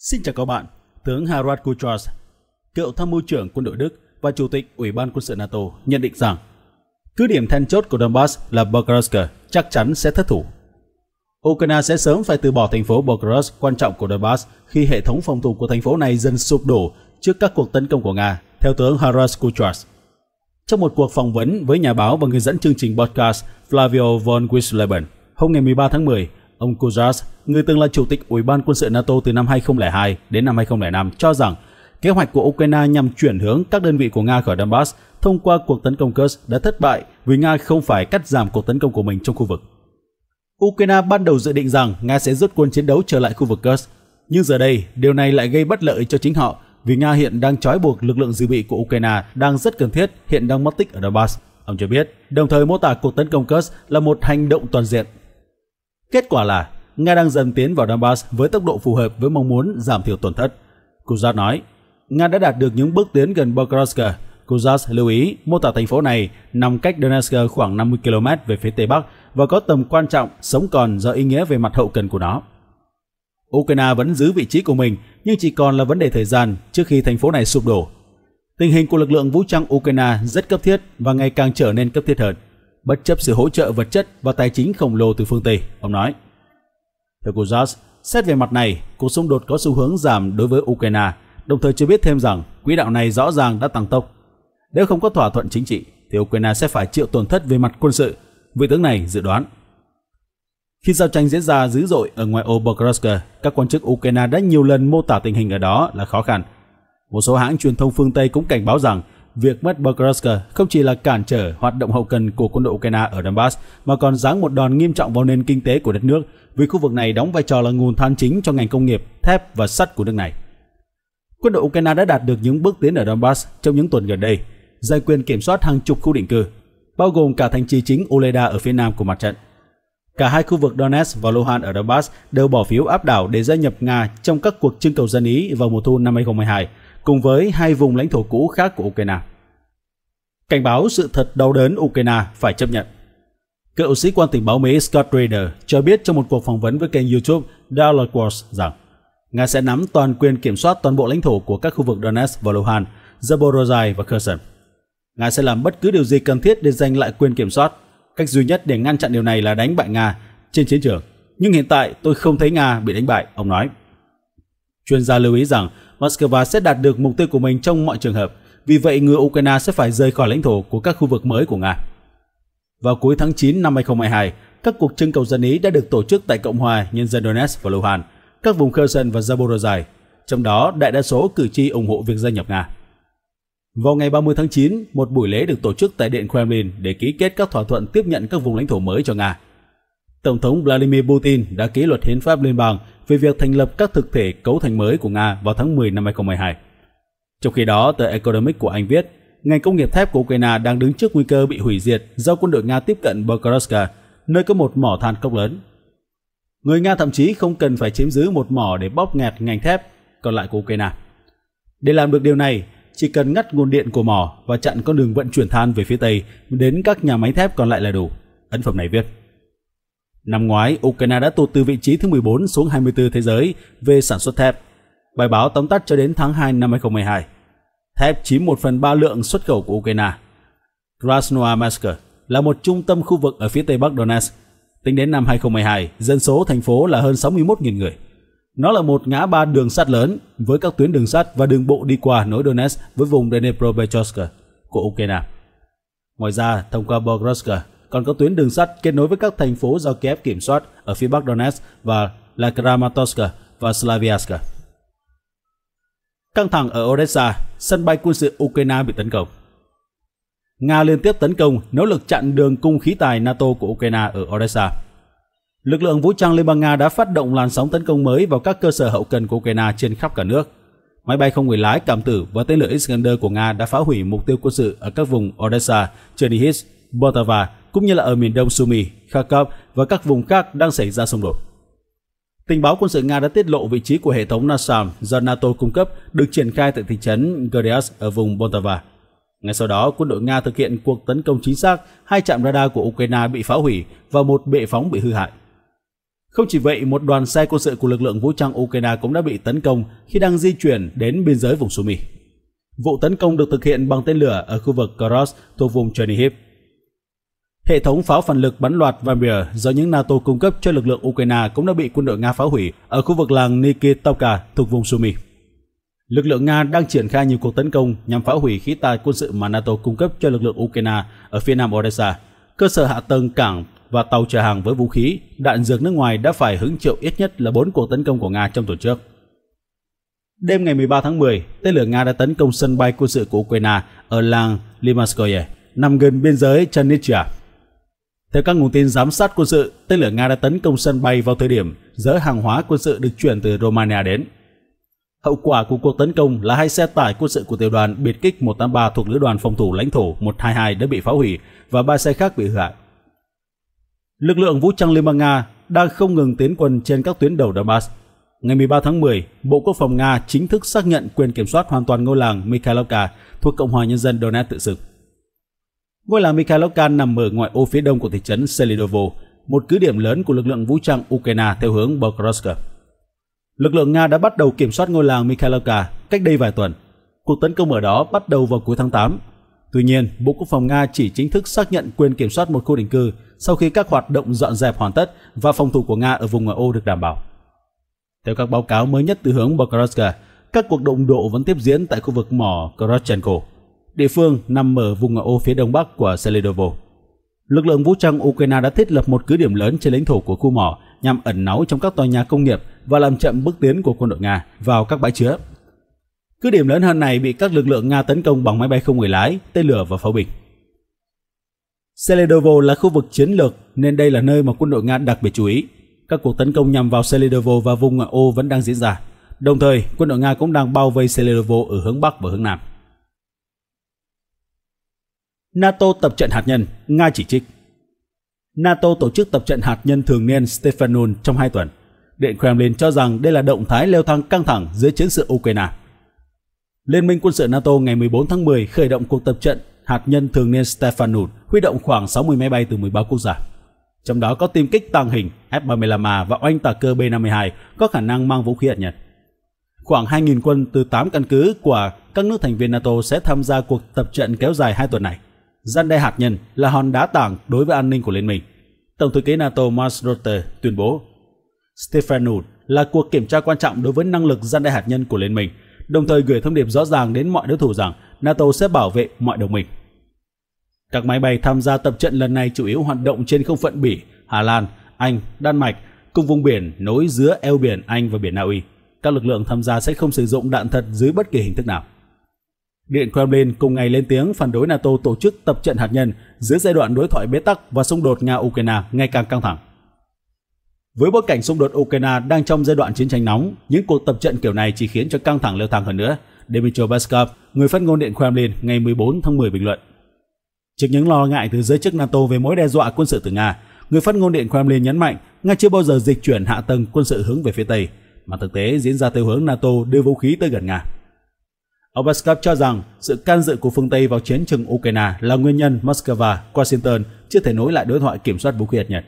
Xin chào các bạn, tướng Harald Kuchars, cựu tham mưu trưởng quân đội Đức và chủ tịch Ủy ban quân sự NATO nhận định rằng cứ điểm then chốt của Donbass là Belgorod chắc chắn sẽ thất thủ. Ukraine sẽ sớm phải từ bỏ thành phố Belgorod quan trọng của Donbass khi hệ thống phòng thủ của thành phố này dần sụp đổ trước các cuộc tấn công của Nga, theo tướng Harald Kuchas. Trong một cuộc phỏng vấn với nhà báo và người dẫn chương trình podcast Flavio von Wisleben hôm ngày 13 tháng 10, Ông Kujas, người từng là chủ tịch Ủy ban quân sự NATO từ năm 2002 đến năm 2005, cho rằng kế hoạch của Ukraine nhằm chuyển hướng các đơn vị của Nga khỏi Donbass thông qua cuộc tấn công Kursk đã thất bại vì Nga không phải cắt giảm cuộc tấn công của mình trong khu vực. Ukraine ban đầu dự định rằng Nga sẽ rút quân chiến đấu trở lại khu vực Kursk, nhưng giờ đây điều này lại gây bất lợi cho chính họ vì Nga hiện đang trói buộc lực lượng dự bị của Ukraine đang rất cần thiết hiện đang mất tích ở Donbass. Ông cho biết, đồng thời mô tả cuộc tấn công Kursk là một hành động toàn diện Kết quả là Nga đang dần tiến vào Donbass với tốc độ phù hợp với mong muốn giảm thiểu tổn thất. Kuzat nói, Nga đã đạt được những bước tiến gần Pokrovsk. Kuzat lưu ý mô tả thành phố này nằm cách Donetsk khoảng 50 km về phía Tây Bắc và có tầm quan trọng sống còn do ý nghĩa về mặt hậu cần của nó. Ukraine vẫn giữ vị trí của mình nhưng chỉ còn là vấn đề thời gian trước khi thành phố này sụp đổ. Tình hình của lực lượng vũ trang Ukraine rất cấp thiết và ngày càng trở nên cấp thiết hơn bất chấp sự hỗ trợ vật chất và tài chính khổng lồ từ phương Tây, ông nói. Theo cô Josh, xét về mặt này, cuộc xung đột có xu hướng giảm đối với Ukraine, đồng thời cho biết thêm rằng quỹ đạo này rõ ràng đã tăng tốc. Nếu không có thỏa thuận chính trị, thì Ukraine sẽ phải chịu tổn thất về mặt quân sự, vị tướng này dự đoán. Khi giao tranh diễn ra dữ dội ở ngoài ô các quan chức Ukraine đã nhiều lần mô tả tình hình ở đó là khó khăn. Một số hãng truyền thông phương Tây cũng cảnh báo rằng việc mất Belgorod không chỉ là cản trở hoạt động hậu cần của quân đội Ukraine ở Donbass, mà còn giáng một đòn nghiêm trọng vào nền kinh tế của đất nước, vì khu vực này đóng vai trò là nguồn than chính cho ngành công nghiệp, thép và sắt của nước này. Quân đội Ukraine đã đạt được những bước tiến ở Donbass trong những tuần gần đây, giành quyền kiểm soát hàng chục khu định cư, bao gồm cả thành trì chính Oleda ở phía nam của mặt trận. Cả hai khu vực Donetsk và Luhansk ở Donbass đều bỏ phiếu áp đảo để gia nhập Nga trong các cuộc trưng cầu dân Ý vào mùa thu năm 2022 cùng với hai vùng lãnh thổ cũ khác của Ukraine. Cảnh báo sự thật đau đớn Ukraine phải chấp nhận. Cựu sĩ quan tình báo Mỹ Scott Rader cho biết trong một cuộc phỏng vấn với kênh YouTube Dallas Wars rằng Nga sẽ nắm toàn quyền kiểm soát toàn bộ lãnh thổ của các khu vực Donetsk và Luhansk, Zaporozhye và Kherson. Nga sẽ làm bất cứ điều gì cần thiết để giành lại quyền kiểm soát. Cách duy nhất để ngăn chặn điều này là đánh bại Nga trên chiến trường. Nhưng hiện tại tôi không thấy Nga bị đánh bại, ông nói. Chuyên gia lưu ý rằng Moscow sẽ đạt được mục tiêu của mình trong mọi trường hợp. Vì vậy, người Ukraine sẽ phải rời khỏi lãnh thổ của các khu vực mới của Nga. Vào cuối tháng 9 năm 2022, các cuộc trưng cầu dân ý đã được tổ chức tại Cộng hòa Nhân dân Donetsk và Luhansk, các vùng Kherson và Zaporozhye. Trong đó, đại đa số cử tri ủng hộ việc gia nhập Nga. Vào ngày 30 tháng 9, một buổi lễ được tổ chức tại Điện Kremlin để ký kết các thỏa thuận tiếp nhận các vùng lãnh thổ mới cho Nga. Tổng thống Vladimir Putin đã ký luật hiến pháp liên bang về việc thành lập các thực thể cấu thành mới của Nga vào tháng 10 năm 2012. Trong khi đó, tờ Economic của Anh viết, ngành công nghiệp thép của Ukraine đang đứng trước nguy cơ bị hủy diệt do quân đội Nga tiếp cận Bokhorivka, nơi có một mỏ than cốc lớn. Người Nga thậm chí không cần phải chiếm giữ một mỏ để bóp nghẹt ngành thép còn lại của Ukraine. Để làm được điều này, chỉ cần ngắt nguồn điện của mỏ và chặn con đường vận chuyển than về phía Tây đến các nhà máy thép còn lại là đủ, ấn phẩm này viết. Năm ngoái, Ukraine đã tụt từ vị trí thứ 14 xuống 24 thế giới về sản xuất thép. Bài báo tóm tắt cho đến tháng 2 năm 2012. Thép chiếm 1 phần 3 lượng xuất khẩu của Ukraine. Krasnoyarsk là một trung tâm khu vực ở phía tây bắc Donetsk. Tính đến năm 2012, dân số thành phố là hơn 61.000 người. Nó là một ngã ba đường sắt lớn với các tuyến đường sắt và đường bộ đi qua nối Donetsk với vùng Dnepropetrovsk của Ukraine. Ngoài ra, thông qua Bogroska, còn có tuyến đường sắt kết nối với các thành phố do Kiev kiểm soát ở phía bắc Donetsk và là và Slaviansk. Căng thẳng ở Odessa, sân bay quân sự Ukraine bị tấn công. Nga liên tiếp tấn công, nỗ lực chặn đường cung khí tài NATO của Ukraine ở Odessa. Lực lượng vũ trang Liên bang Nga đã phát động làn sóng tấn công mới vào các cơ sở hậu cần của Ukraine trên khắp cả nước. Máy bay không người lái, cảm tử và tên lửa Iskander của Nga đã phá hủy mục tiêu quân sự ở các vùng Odessa, Chernihiv, Botava cũng như là ở miền đông Sumi, Kharkov và các vùng khác đang xảy ra xung đột. Tình báo quân sự Nga đã tiết lộ vị trí của hệ thống NASAM do NATO cung cấp được triển khai tại thị trấn Gryas ở vùng Poltava. Ngay sau đó, quân đội Nga thực hiện cuộc tấn công chính xác, hai trạm radar của Ukraine bị phá hủy và một bệ phóng bị hư hại. Không chỉ vậy, một đoàn xe quân sự của lực lượng vũ trang Ukraine cũng đã bị tấn công khi đang di chuyển đến biên giới vùng Sumi. Vụ tấn công được thực hiện bằng tên lửa ở khu vực Kharos thuộc vùng Chernihiv. Hệ thống pháo phản lực bắn loạt và Mir do những NATO cung cấp cho lực lượng Ukraine cũng đã bị quân đội Nga phá hủy ở khu vực làng Nikitovka thuộc vùng Sumy. Lực lượng Nga đang triển khai nhiều cuộc tấn công nhằm phá hủy khí tài quân sự mà NATO cung cấp cho lực lượng Ukraine ở phía nam Odessa. Cơ sở hạ tầng cảng và tàu chở hàng với vũ khí, đạn dược nước ngoài đã phải hứng chịu ít nhất là 4 cuộc tấn công của Nga trong tuần trước. Đêm ngày 13 tháng 10, tên lửa Nga đã tấn công sân bay quân sự của Ukraine ở làng Limanskoye, nằm gần biên giới Chernivtsia. Theo các nguồn tin giám sát quân sự, tên lửa Nga đã tấn công sân bay vào thời điểm dỡ hàng hóa quân sự được chuyển từ Romania đến. Hậu quả của cuộc tấn công là hai xe tải quân sự của tiểu đoàn biệt kích 183 thuộc lữ đoàn phòng thủ lãnh thổ 122 đã bị phá hủy và ba xe khác bị hư hại. Lực lượng vũ trang Liên bang Nga đang không ngừng tiến quân trên các tuyến đầu Donbass. Ngày 13 tháng 10, Bộ Quốc phòng Nga chính thức xác nhận quyền kiểm soát hoàn toàn ngôi làng Mikhailovka thuộc Cộng hòa Nhân dân Donetsk tự xưng. Ngôi làng Mikhailovka nằm ở ngoại ô phía đông của thị trấn Selidovo, một cứ điểm lớn của lực lượng vũ trang Ukraine theo hướng Pokrovsk. Lực lượng Nga đã bắt đầu kiểm soát ngôi làng Mikhailovka cách đây vài tuần. Cuộc tấn công ở đó bắt đầu vào cuối tháng 8. Tuy nhiên, Bộ Quốc phòng Nga chỉ chính thức xác nhận quyền kiểm soát một khu định cư sau khi các hoạt động dọn dẹp hoàn tất và phòng thủ của Nga ở vùng ngoại ô được đảm bảo. Theo các báo cáo mới nhất từ hướng Pokrovsk, các cuộc động độ vẫn tiếp diễn tại khu vực mỏ Korochenko địa phương nằm ở vùng ngoại ô phía đông bắc của Seledovo. Lực lượng vũ trang Ukraine đã thiết lập một cứ điểm lớn trên lãnh thổ của khu mỏ nhằm ẩn náu trong các tòa nhà công nghiệp và làm chậm bước tiến của quân đội Nga vào các bãi chứa. Cứ điểm lớn hơn này bị các lực lượng Nga tấn công bằng máy bay không người lái, tên lửa và pháo binh. Seledovo là khu vực chiến lược nên đây là nơi mà quân đội Nga đặc biệt chú ý. Các cuộc tấn công nhằm vào Seledovo và vùng ngoại ô vẫn đang diễn ra. Đồng thời, quân đội Nga cũng đang bao vây Seledovo ở hướng Bắc và hướng Nam. NATO tập trận hạt nhân, Nga chỉ trích. NATO tổ chức tập trận hạt nhân thường niên Stefanul trong hai tuần. Điện Kremlin cho rằng đây là động thái leo thang căng thẳng dưới chiến sự Ukraine. Liên minh quân sự NATO ngày 14 tháng 10 khởi động cuộc tập trận hạt nhân thường niên Stefanul, huy động khoảng 60 máy bay từ 13 quốc gia. Trong đó có tiêm kích tàng hình F-35A và oanh tạc cơ B-52 có khả năng mang vũ khí hạt nhân. Khoảng 2.000 quân từ 8 căn cứ của các nước thành viên NATO sẽ tham gia cuộc tập trận kéo dài 2 tuần này gian đe hạt nhân là hòn đá tảng đối với an ninh của liên minh. Tổng thư ký NATO Mars Rotter tuyên bố Stefanus là cuộc kiểm tra quan trọng đối với năng lực gian đe hạt nhân của liên minh, đồng thời gửi thông điệp rõ ràng đến mọi đối thủ rằng NATO sẽ bảo vệ mọi đồng minh. Các máy bay tham gia tập trận lần này chủ yếu hoạt động trên không phận Bỉ, Hà Lan, Anh, Đan Mạch cùng vùng biển nối giữa eo biển Anh và biển Na Uy. Các lực lượng tham gia sẽ không sử dụng đạn thật dưới bất kỳ hình thức nào. Điện Kremlin cùng ngày lên tiếng phản đối NATO tổ chức tập trận hạt nhân giữa giai đoạn đối thoại bế tắc và xung đột Nga-Ukraine ngày càng căng thẳng. Với bối cảnh xung đột Ukraine đang trong giai đoạn chiến tranh nóng, những cuộc tập trận kiểu này chỉ khiến cho căng thẳng leo thang hơn nữa, Dmitry Peskov, người phát ngôn Điện Kremlin ngày 14 tháng 10 bình luận. Trước những lo ngại từ giới chức NATO về mối đe dọa quân sự từ Nga, người phát ngôn Điện Kremlin nhấn mạnh Nga chưa bao giờ dịch chuyển hạ tầng quân sự hướng về phía Tây, mà thực tế diễn ra theo hướng NATO đưa vũ khí tới gần Nga. Ông Peskov cho rằng sự can dự của phương Tây vào chiến trường Ukraine là nguyên nhân Moscow, Washington chưa thể nối lại đối thoại kiểm soát vũ khí hạt nhân.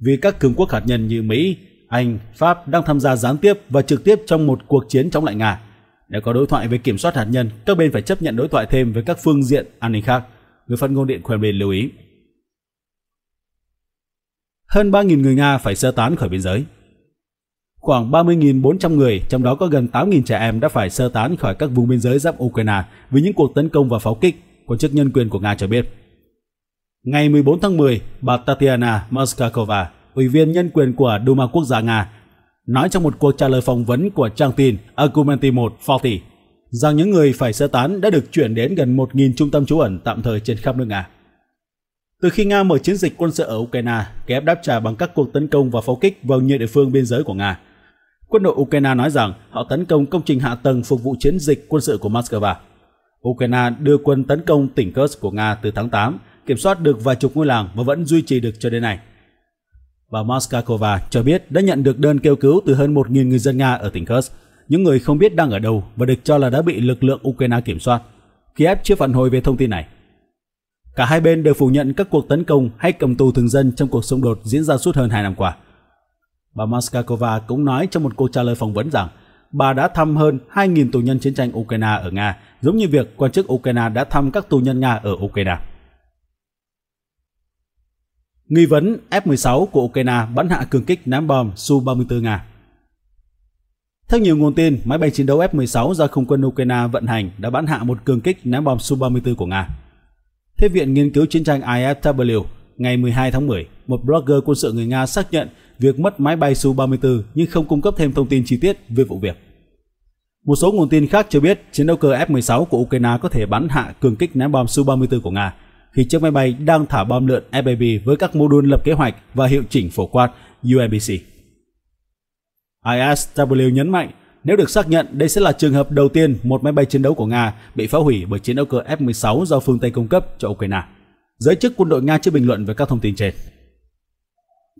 Vì các cường quốc hạt nhân như Mỹ, Anh, Pháp đang tham gia gián tiếp và trực tiếp trong một cuộc chiến chống lại Nga. Để có đối thoại về kiểm soát hạt nhân, các bên phải chấp nhận đối thoại thêm với các phương diện an ninh khác, người phát ngôn Điện Kremlin lưu ý. Hơn 3.000 người Nga phải sơ tán khỏi biên giới. Khoảng 30.400 người, trong đó có gần 8.000 trẻ em đã phải sơ tán khỏi các vùng biên giới giáp Ukraine vì những cuộc tấn công và pháo kích, quan chức nhân quyền của Nga cho biết. Ngày 14 tháng 10, bà Tatiana Moskakova, ủy viên nhân quyền của Duma Quốc gia Nga, nói trong một cuộc trả lời phỏng vấn của trang tin Argumenti 140 rằng những người phải sơ tán đã được chuyển đến gần 1.000 trung tâm trú ẩn tạm thời trên khắp nước Nga. Từ khi Nga mở chiến dịch quân sự ở Ukraine, Kiev đáp trả bằng các cuộc tấn công và pháo kích vào nhiều địa phương biên giới của Nga – Quân đội Ukraine nói rằng họ tấn công công trình hạ tầng phục vụ chiến dịch quân sự của Moscow. Ukraine đưa quân tấn công tỉnh Kursk của Nga từ tháng 8, kiểm soát được vài chục ngôi làng và vẫn duy trì được cho đến nay. Và Moskakova cho biết đã nhận được đơn kêu cứu từ hơn 1.000 người dân Nga ở tỉnh Kursk, những người không biết đang ở đâu và được cho là đã bị lực lượng Ukraine kiểm soát. Kiev chưa phản hồi về thông tin này. Cả hai bên đều phủ nhận các cuộc tấn công hay cầm tù thường dân trong cuộc xung đột diễn ra suốt hơn 2 năm qua. Bà Moskakova cũng nói trong một cuộc trả lời phỏng vấn rằng bà đã thăm hơn 2.000 tù nhân chiến tranh Ukraine ở Nga, giống như việc quan chức Ukraine đã thăm các tù nhân Nga ở Ukraine. Nghi vấn F-16 của Ukraine bắn hạ cường kích ném bom Su-34 Nga Theo nhiều nguồn tin, máy bay chiến đấu F-16 do không quân Ukraine vận hành đã bắn hạ một cường kích ném bom Su-34 của Nga. Thế viện nghiên cứu chiến tranh IFW Ngày 12 tháng 10, một blogger quân sự người Nga xác nhận việc mất máy bay Su-34 nhưng không cung cấp thêm thông tin chi tiết về vụ việc. Một số nguồn tin khác cho biết chiến đấu cơ F-16 của Ukraine có thể bắn hạ cường kích ném bom Su-34 của Nga khi chiếc máy bay đang thả bom lượn FPV với các mô đun lập kế hoạch và hiệu chỉnh phổ quát UNBC. ISW nhấn mạnh nếu được xác nhận, đây sẽ là trường hợp đầu tiên một máy bay chiến đấu của Nga bị phá hủy bởi chiến đấu cơ F-16 do phương Tây cung cấp cho Ukraine. Giới chức quân đội Nga chưa bình luận về các thông tin trên.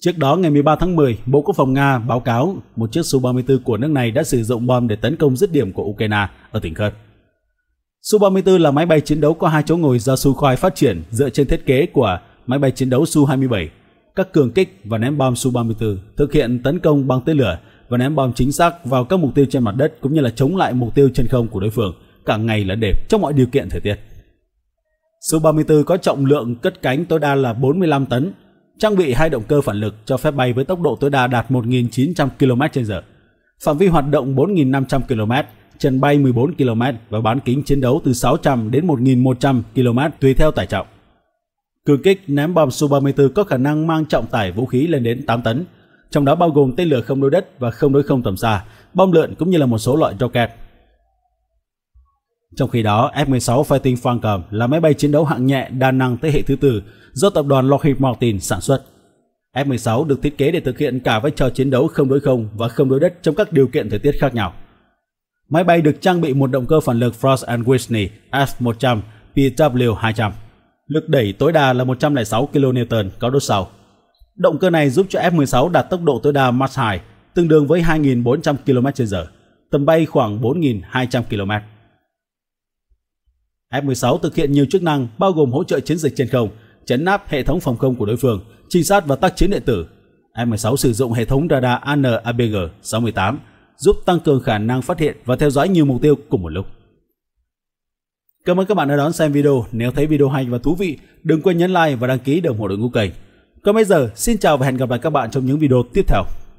Trước đó, ngày 13 tháng 10, Bộ Quốc phòng Nga báo cáo một chiếc Su-34 của nước này đã sử dụng bom để tấn công dứt điểm của Ukraine ở tỉnh Kherson. Su-34 là máy bay chiến đấu có hai chỗ ngồi do Sukhoi phát triển dựa trên thiết kế của máy bay chiến đấu Su-27. Các cường kích và ném bom Su-34 thực hiện tấn công bằng tên lửa và ném bom chính xác vào các mục tiêu trên mặt đất cũng như là chống lại mục tiêu trên không của đối phương cả ngày lẫn đêm trong mọi điều kiện thời tiết. Su-34 có trọng lượng cất cánh tối đa là 45 tấn, trang bị hai động cơ phản lực cho phép bay với tốc độ tối đa đạt 1.900 km/h. Phạm vi hoạt động 4.500 km, trần bay 14 km và bán kính chiến đấu từ 600 đến 1.100 km tùy theo tải trọng. Cường kích ném bom Su-34 có khả năng mang trọng tải vũ khí lên đến 8 tấn, trong đó bao gồm tên lửa không đối đất và không đối không tầm xa, bom lượn cũng như là một số loại rocket. Trong khi đó, F-16 Fighting Falcon là máy bay chiến đấu hạng nhẹ đa năng thế hệ thứ tư do tập đoàn Lockheed Martin sản xuất. F-16 được thiết kế để thực hiện cả vai trò chiến đấu không đối không và không đối đất trong các điều kiện thời tiết khác nhau. Máy bay được trang bị một động cơ phản lực Frost Whitney F-100 PW-200. Lực đẩy tối đa là 106 kN có đốt sau. Động cơ này giúp cho F-16 đạt tốc độ tối đa Mach 2, tương đương với 2.400 km/h, tầm bay khoảng 4.200 km. F-16 thực hiện nhiều chức năng bao gồm hỗ trợ chiến dịch trên không, chấn áp hệ thống phòng không của đối phương, trinh sát và tác chiến điện tử. F-16 sử dụng hệ thống radar an abg 68 giúp tăng cường khả năng phát hiện và theo dõi nhiều mục tiêu cùng một lúc. Cảm ơn các bạn đã đón xem video. Nếu thấy video hay và thú vị, đừng quên nhấn like và đăng ký để ủng hộ đội ngũ kênh. Còn bây giờ, xin chào và hẹn gặp lại các bạn trong những video tiếp theo.